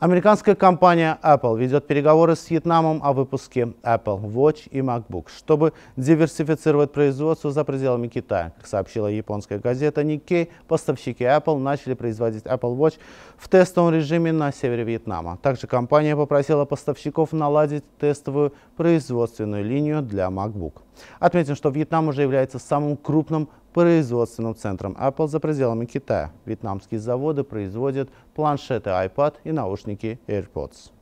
Американская компания Apple ведет переговоры с Вьетнамом о выпуске Apple Watch и MacBook, чтобы диверсифицировать производство за пределами Китая. Как сообщила японская газета Nikkei, поставщики Apple начали производить Apple Watch в тестовом режиме на севере Вьетнама. Также компания попросила поставщиков наладить тестовую производственную линию для MacBook. Отметим, что Вьетнам уже является самым крупным производственным центром Apple а за пределами Китая. Вьетнамские заводы производят планшеты iPad и наушники AirPods.